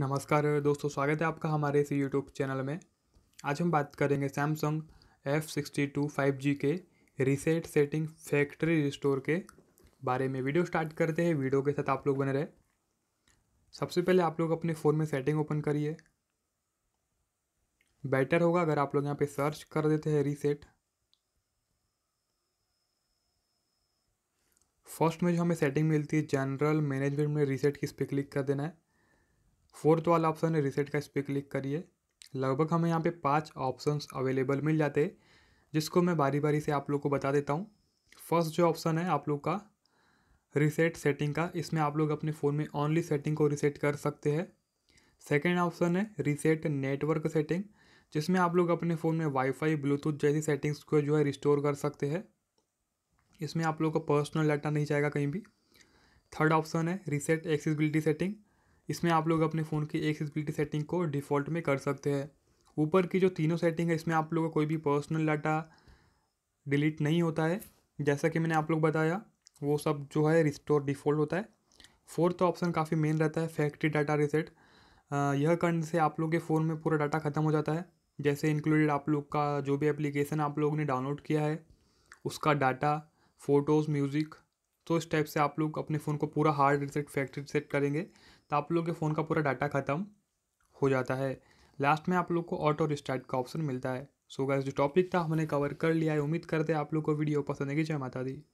नमस्कार दोस्तों स्वागत है आपका हमारे इस यूट्यूब चैनल में आज हम बात करेंगे Samsung F sixty two five G के रीसेट सेटिंग फैक्ट्री रिस्टोर के बारे में वीडियो स्टार्ट करते हैं वीडियो के साथ आप लोग बने रहे सबसे पहले आप लोग अपने फ़ोन में सेटिंग ओपन करिए बेटर होगा अगर आप लोग यहाँ पे सर्च कर देते हैं रीसेट फर्स्ट में जो हमें सेटिंग मिलती है जनरल मैनेजमेंट में रीसेट की इस पर क्लिक कर देना है फोर्थ वाला ऑप्शन है रिसेट का इस पर क्लिक करिए लगभग हमें यहाँ पे पांच ऑप्शंस अवेलेबल मिल जाते हैं जिसको मैं बारी बारी से आप लोग को बता देता हूँ फर्स्ट जो ऑप्शन है आप लोग का रिसेट सेटिंग का इसमें आप लोग अपने फ़ोन में ऑनली सेटिंग को रिसेट कर सकते हैं सेकेंड ऑप्शन है रिसेट नेटवर्क सेटिंग जिसमें आप लोग अपने फ़ोन में वाईफाई ब्लूटूथ जैसी सेटिंग्स को जो है रिस्टोर कर सकते हैं इसमें आप लोग का पर्सनल डाटा नहीं जाएगा कहीं भी थर्ड ऑप्शन है रिसेट एक्सेसिबिलिटी सेटिंग इसमें आप लोग अपने फ़ोन की एक की सेटिंग को डिफ़ॉल्ट में कर सकते हैं ऊपर की जो तीनों सेटिंग है इसमें आप लोगों का कोई भी पर्सनल डाटा डिलीट नहीं होता है जैसा कि मैंने आप लोग बताया वो सब जो है रिस्टोर डिफ़ॉल्ट होता है फोर्थ ऑप्शन काफ़ी मेन रहता है फैक्ट्री डाटा रिसेट यह करने से आप लोग के फ़ोन में पूरा डाटा ख़त्म हो जाता है जैसे इंक्लूडेड आप लोग का जो भी एप्लीकेशन आप लोगों ने डाउनलोड किया है उसका डाटा फ़ोटोज़ म्यूज़िक तो इस टाइप से आप लोग अपने फ़ोन को पूरा हार्ड रिसेट फैक्ट्री रिसेट करेंगे तो आप लोग के फ़ोन का पूरा डाटा ख़त्म हो जाता है लास्ट में आप लोग को ऑटो रिस्टार्ट का ऑप्शन मिलता है सो so गाइस जो टॉपिक था हमने कवर कर लिया है उम्मीद करते हैं आप लोग को वीडियो पसंद आएगी जय माता दी